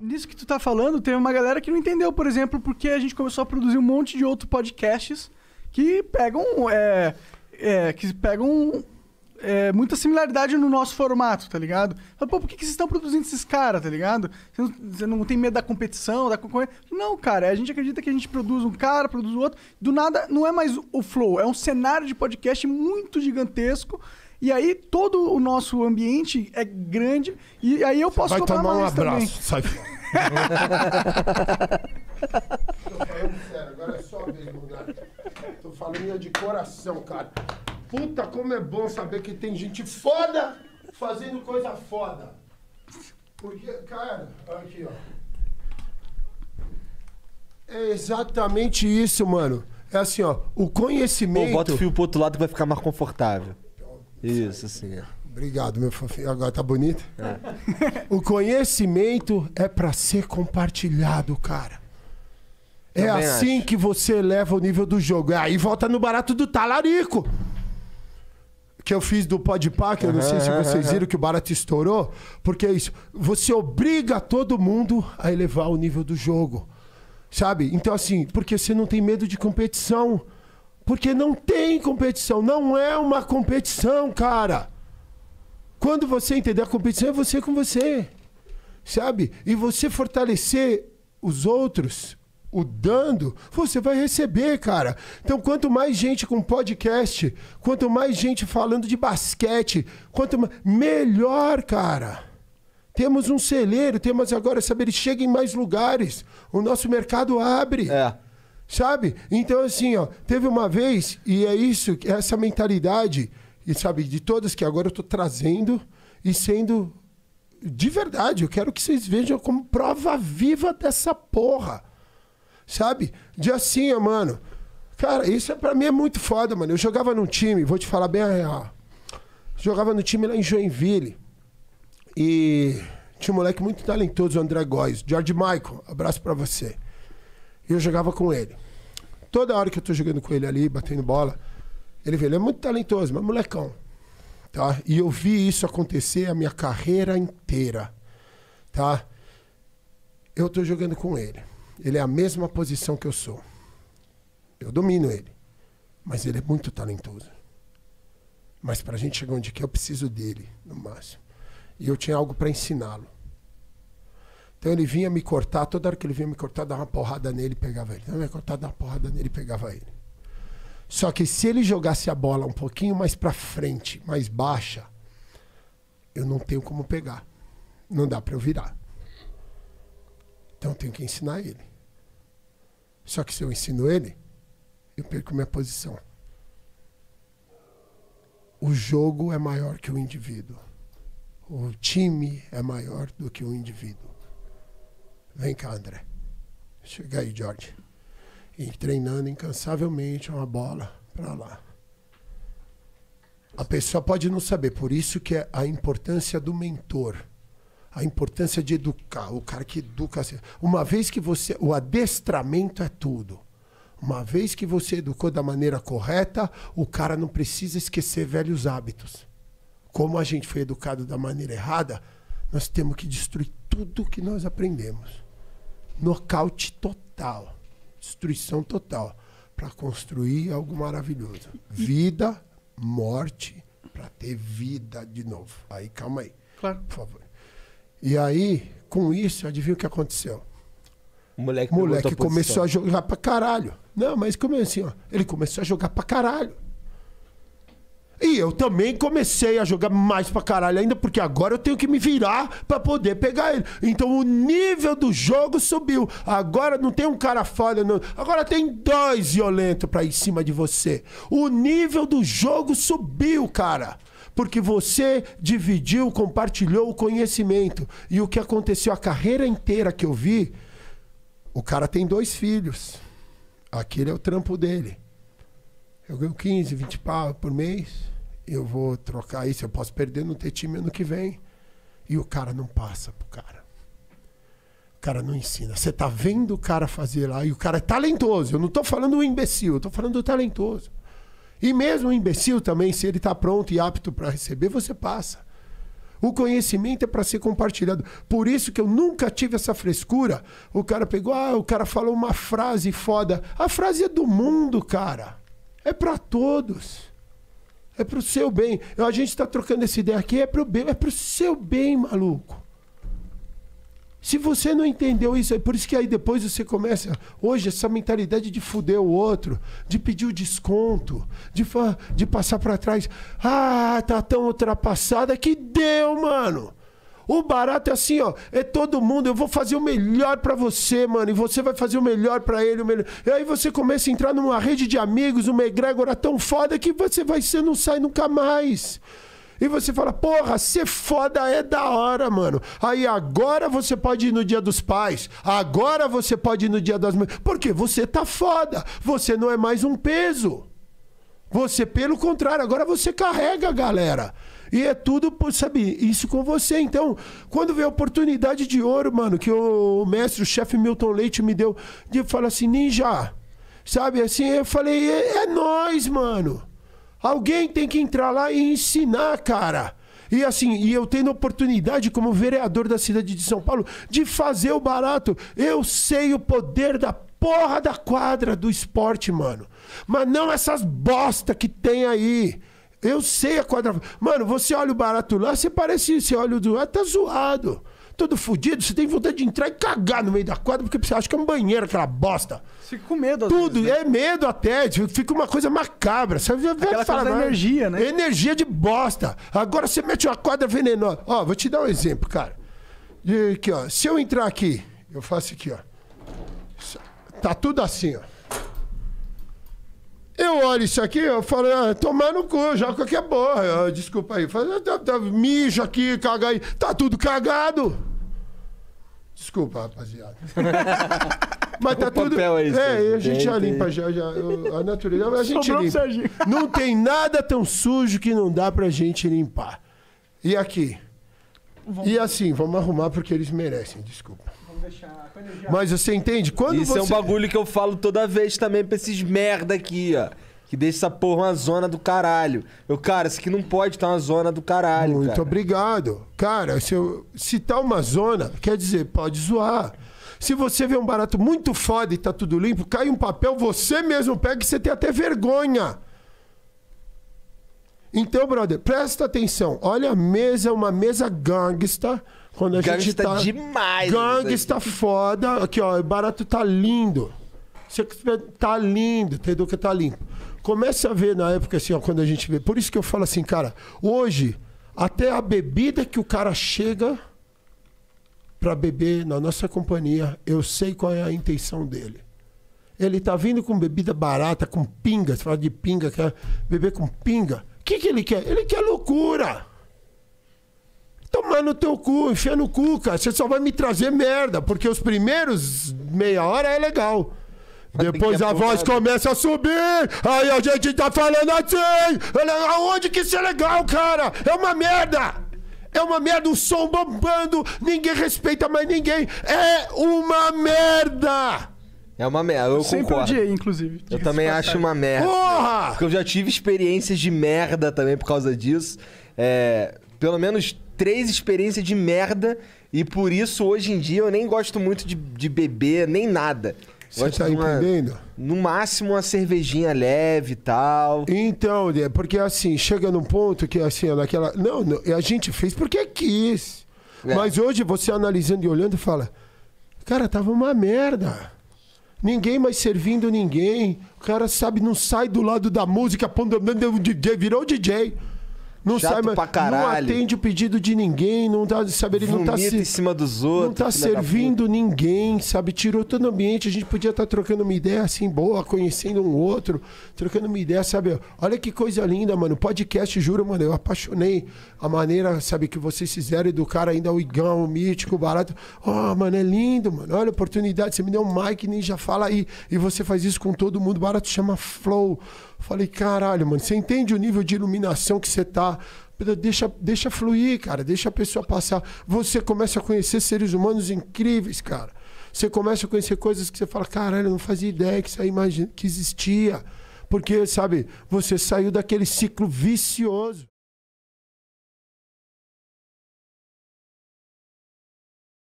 nisso que tu tá falando, teve uma galera que não entendeu, por exemplo, porque a gente começou a produzir um monte de outros podcasts que pegam. É, é, que pegam é, muita similaridade no nosso formato, tá ligado? Fala, Pô, por que, que vocês estão produzindo esses caras, tá ligado? Você não, você não, tem medo da competição, da concorrência? Não, cara, a gente acredita que a gente produz um cara, produz o outro. Do nada, não é mais o flow, é um cenário de podcast muito gigantesco e aí todo o nosso ambiente é grande. E aí eu posso Vai tomar um mais também. abraço, sai. Agora é só mesmo, Tô falando de coração, cara. Puta, como é bom saber que tem gente foda fazendo coisa foda. Porque, cara, aqui, ó. É exatamente isso, mano. É assim, ó. O conhecimento. Ou bota o fio pro outro lado que vai ficar mais confortável. Isso, sim. Obrigado, meu fofinho. Agora tá bonito? É. o conhecimento é para ser compartilhado, cara. É assim acho. que você eleva o nível do jogo. Aí volta no barato do talarico. Que eu fiz do Podpah, que eu não uhum, sei se vocês uhum. viram que o barato estourou. Porque é isso. Você obriga todo mundo a elevar o nível do jogo. Sabe? Então, assim, porque você não tem medo de competição. Porque não tem competição, não é uma competição, cara. Quando você entender a competição, é você com você. Sabe? E você fortalecer os outros, o dando, você vai receber, cara. Então, quanto mais gente com podcast, quanto mais gente falando de basquete, quanto mais... melhor, cara. Temos um celeiro, temos agora saber, chega em mais lugares. O nosso mercado abre. É. Sabe? Então, assim, ó, teve uma vez, e é isso, essa mentalidade, e sabe, de todas que agora eu tô trazendo e sendo de verdade, eu quero que vocês vejam como prova viva dessa porra. Sabe? De assim, ó, mano. Cara, isso é, pra mim é muito foda, mano. Eu jogava num time, vou te falar bem a real. Jogava no time lá em Joinville. E tinha um moleque muito talentoso, o André Góes. George Michael, abraço para você. Eu jogava com ele toda hora que eu tô jogando com ele ali, batendo bola, ele vê, ele é muito talentoso, mas molecão. Tá? E eu vi isso acontecer a minha carreira inteira. Tá? Eu tô jogando com ele. Ele é a mesma posição que eu sou. Eu domino ele. Mas ele é muito talentoso. Mas para a gente chegar onde quer, eu preciso dele, no máximo. E eu tinha algo para ensiná-lo. Então ele vinha me cortar, toda hora que ele vinha me cortar, dava uma porrada nele e pegava ele. Dava uma cortada, dava uma porrada nele e pegava ele. Só que se ele jogasse a bola um pouquinho mais para frente, mais baixa, eu não tenho como pegar. Não dá para eu virar. Então eu tenho que ensinar ele. Só que se eu ensino ele, eu perco minha posição. O jogo é maior que o indivíduo. O time é maior do que o indivíduo. Vem cá, André. Chega aí, Jorge. E treinando incansavelmente uma bola para lá. A pessoa pode não saber, por isso que é a importância do mentor, a importância de educar, o cara que educa. Assim. Uma vez que você. O adestramento é tudo. Uma vez que você educou da maneira correta, o cara não precisa esquecer velhos hábitos. Como a gente foi educado da maneira errada, nós temos que destruir tudo que nós aprendemos nocaute total, destruição total, para construir algo maravilhoso. Vida, morte, para ter vida de novo. Aí, calma aí. Claro. Por favor. E aí, com isso, adivinha o que aconteceu? O moleque, moleque começou a, a jogar pra caralho. Não, mas como assim, ó? Ele começou a jogar pra caralho. E eu também comecei a jogar mais pra caralho ainda, porque agora eu tenho que me virar pra poder pegar ele. Então o nível do jogo subiu. Agora não tem um cara foda, não. Agora tem dois violentos pra ir em cima de você. O nível do jogo subiu, cara porque você dividiu, compartilhou o conhecimento. E o que aconteceu a carreira inteira que eu vi, o cara tem dois filhos. Aquele é o trampo dele. Eu ganho 15, 20 pau por mês eu vou trocar isso, eu posso perder, não ter time ano que vem. E o cara não passa pro cara. O cara não ensina. Você tá vendo o cara fazer lá, e o cara é talentoso. Eu não tô falando um imbecil, eu tô falando do talentoso. E mesmo o imbecil também, se ele tá pronto e apto para receber, você passa. O conhecimento é para ser compartilhado. Por isso que eu nunca tive essa frescura. O cara pegou, ah, o cara falou uma frase foda. A frase é do mundo, cara. É para todos. É pro seu bem. A gente está trocando essa ideia aqui, é pro bem, é pro seu bem, maluco. Se você não entendeu isso, é por isso que aí depois você começa, hoje, essa mentalidade de fuder o outro, de pedir o desconto, de, de passar para trás. Ah, tá tão ultrapassada que deu, mano. O barato é assim, ó. É todo mundo. Eu vou fazer o melhor para você, mano. E você vai fazer o melhor para ele. O melhor. E aí você começa a entrar numa rede de amigos, uma egrégora tão foda que você vai ser, não sai nunca mais. E você fala, porra, ser foda é da hora, mano. Aí agora você pode ir no dia dos pais. Agora você pode ir no dia das mães. Porque você tá foda. Você não é mais um peso. Você, pelo contrário, agora você carrega galera. E é tudo, sabe, isso com você. Então, quando vê a oportunidade de ouro, mano, que o mestre, o chefe Milton Leite me deu, de falar assim, ninja, sabe, assim, eu falei, é, é nós, mano. Alguém tem que entrar lá e ensinar, cara. E assim, e eu tendo oportunidade como vereador da cidade de São Paulo de fazer o barato. Eu sei o poder da porra da quadra do esporte, mano. Mas não essas bosta que tem aí. Eu sei a quadra. Mano, você olha o barato lá, você parece. Você olha o do lado, tá zoado. Todo fudido, você tem vontade de entrar e cagar no meio da quadra, porque você acha que é um banheiro, aquela bosta. Fica com medo, Tudo, vezes, né? é medo até, tipo, fica uma coisa macabra. Você Sabe? Aquela falar, coisa energia, né? Energia de bosta. Agora você mete uma quadra venenosa. Ó, vou te dar um exemplo, cara. Aqui, ó. Se eu entrar aqui, eu faço aqui, ó. Tá tudo assim, ó. Eu olho isso aqui, eu falo, ah, tomar no cu, joga qualquer porra. Eu, desculpa aí. Eu falo, tá, tá, mijo aqui, caga aí. Tá tudo cagado. Desculpa, rapaziada. Mas tá tudo. Papel é, isso, é, a gente já limpa já, já a natureza. A gente limpa. Não tem nada tão sujo que não dá pra gente limpar. E aqui? E assim, vamos arrumar porque eles merecem, desculpa. Mas você entende? Quando Isso você... é um bagulho que eu falo toda vez também pra esses merda aqui, ó. Que deixa essa porra uma zona do caralho. Eu, cara, isso aqui não pode estar uma zona do caralho. Muito cara. obrigado. Cara, se, eu, se tá uma zona, quer dizer, pode zoar. Se você vê um barato muito foda e tá tudo limpo, cai um papel, você mesmo pega e você tem até vergonha. Então, brother, presta atenção. Olha a mesa, é uma mesa gangsta. Quando a gangsta gente tá... demais. Gangsta foda. Aqui, ó, o barato tá lindo. Você tá lindo, tá entendeu que tá limpo. Começa a ver na época assim, ó, quando a gente vê. Por isso que eu falo assim, cara, hoje, até a bebida que o cara chega para beber na nossa companhia, eu sei qual é a intenção dele. Ele tá vindo com bebida barata, com pinga, você fala de pinga, quer beber com pinga que, que ele quer? Ele quer loucura. Tomar no teu cu, encher no cu, cara. Você só vai me trazer merda, porque os primeiros meia hora é legal. Depois a voz começa a subir, aí a gente tá falando assim. Aonde que isso é legal, cara? É uma merda! É uma merda, o som bombando, ninguém respeita mais ninguém. É uma merda! É uma merda, eu, Sempre concordo. odiei, inclusive. Eu também acho uma merda. Porra! Porque eu já tive experiências de merda também por causa disso. É, pelo menos três experiências de merda. E por isso, hoje em dia, eu nem gosto muito de, de beber, nem nada. Você tá uma, entendendo? No máximo uma cervejinha leve e tal. Então, é, porque assim, chega num ponto que assim, naquela. É não, não a gente fez porque quis. É. Mas hoje você analisando e olhando fala: Cara, tava uma merda ninguém mais servindo ninguém. O cara sabe, não sai do lado da música, virou DJ. Não Chato sai Pra caralho. Não atende o pedido de ninguém, não tá sabe, ele não tá se, em cima dos outros. Não tá servindo ninguém, sabe? Tirou todo o ambiente, a gente podia estar tá trocando uma ideia assim boa, conhecendo um outro, trocando uma ideia, sabe? Olha que coisa linda, mano. Podcast, juro, mano, eu apaixonei a maneira, sabe, que vocês fizeram educar ainda o Igão, o Mítico, o Barato. Ah, oh, mano, é lindo, mano. Olha a oportunidade, você me deu um mic, nem já fala aí. E você faz isso com todo mundo. Barato chama Flow. Falei, caralho, mano, você entende o nível de iluminação que você tá? Deixa, deixa fluir, cara, deixa a pessoa passar. Você começa a conhecer seres humanos incríveis, cara. Você começa a conhecer coisas que você fala, caralho, eu não fazia ideia que isso aí imagina, que existia. Porque, sabe, você saiu daquele ciclo vicioso.